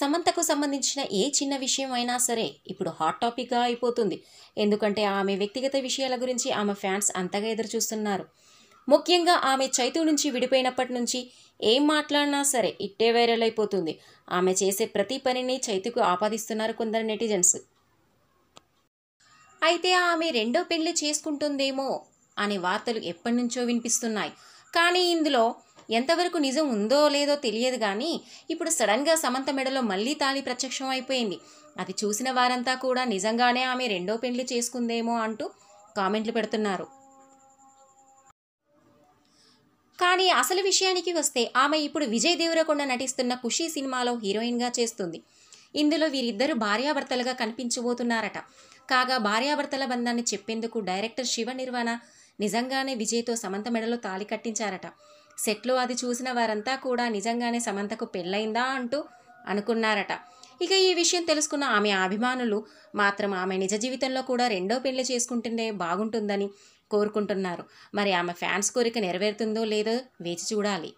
సమంతకు సంబంధించిన ఏ చిన్న విషయం అయినా సరే ఇప్పుడు హాట్ టాపిక్గా అయిపోతుంది ఎందుకంటే ఆమె వ్యక్తిగత విషయాల గురించి ఆమె ఫ్యాన్స్ అంతగా ఎదురు చూస్తున్నారు ముఖ్యంగా ఆమె చైతు నుంచి విడిపోయినప్పటి నుంచి ఏం మాట్లాడినా సరే ఇట్టే వైరల్ అయిపోతుంది ఆమె చేసే ప్రతి పనిని చైతుకు ఆపాదిస్తున్నారు కొందరు నెటిజన్స్ అయితే ఆమె రెండో పెళ్లి చేసుకుంటుందేమో అనే వార్తలు ఎప్పటి నుంచో వినిపిస్తున్నాయి కానీ ఇందులో ఎంతవరకు నిజం ఉందో లేదో తెలియదు కానీ ఇప్పుడు సడన్గా సమంత మెడలో మళ్ళీ తాళి ప్రత్యక్షం అయిపోయింది అది చూసిన వారంతా కూడా నిజంగానే ఆమె రెండో పెండ్లు చేసుకుందేమో అంటూ కామెంట్లు పెడుతున్నారు కానీ అసలు విషయానికి వస్తే ఆమె ఇప్పుడు విజయ్ దేవరకొండ నటిస్తున్న ఖుషీ సినిమాలో హీరోయిన్గా చేస్తుంది ఇందులో వీరిద్దరు భార్యాభర్తలుగా కనిపించబోతున్నారట కాగా భార్యాభర్తల బంధాన్ని చెప్పేందుకు డైరెక్టర్ శివ నిర్వాణ నిజంగానే విజయ్తో సమంత మెడలో తాళి కట్టించారట సెట్లు అది చూసిన వారంతా కూడా నిజంగానే సమంతకు పెళ్ళైందా అంటూ అనుకున్నారట ఇక ఈ విషయం తెలుసుకున్న ఆమె అభిమానులు మాత్రం ఆమె నిజ జీవితంలో కూడా రెండో పెళ్లి చేసుకుంటుంటే బాగుంటుందని కోరుకుంటున్నారు మరి ఆమె ఫ్యాన్స్ కోరిక నెరవేరుతుందో లేదో వేచి చూడాలి